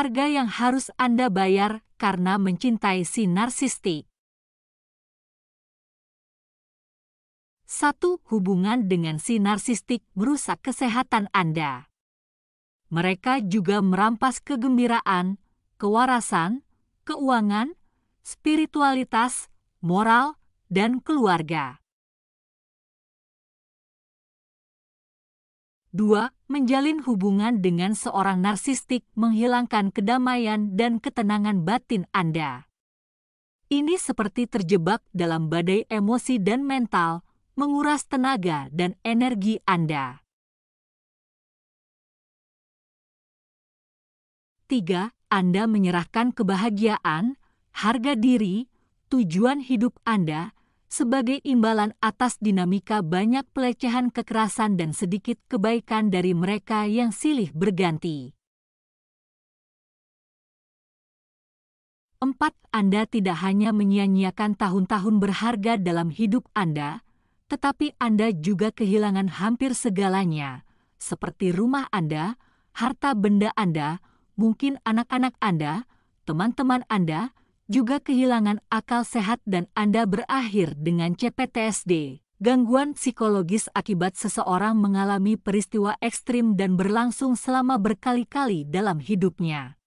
harga yang harus Anda bayar karena mencintai si narsistik. Satu Hubungan dengan si narsistik merusak kesehatan Anda. Mereka juga merampas kegembiraan, kewarasan, keuangan, spiritualitas, moral, dan keluarga. 2. Menjalin hubungan dengan seorang narsistik menghilangkan kedamaian dan ketenangan batin Anda. Ini seperti terjebak dalam badai emosi dan mental, menguras tenaga dan energi Anda. 3. Anda menyerahkan kebahagiaan, harga diri, tujuan hidup Anda, sebagai imbalan atas dinamika banyak pelecehan kekerasan dan sedikit kebaikan dari mereka yang silih berganti. 4. Anda tidak hanya menyia-nyiakan tahun-tahun berharga dalam hidup Anda, tetapi Anda juga kehilangan hampir segalanya, seperti rumah Anda, harta benda Anda, mungkin anak-anak Anda, teman-teman Anda, juga kehilangan akal sehat dan Anda berakhir dengan CPTSD. Gangguan psikologis akibat seseorang mengalami peristiwa ekstrim dan berlangsung selama berkali-kali dalam hidupnya.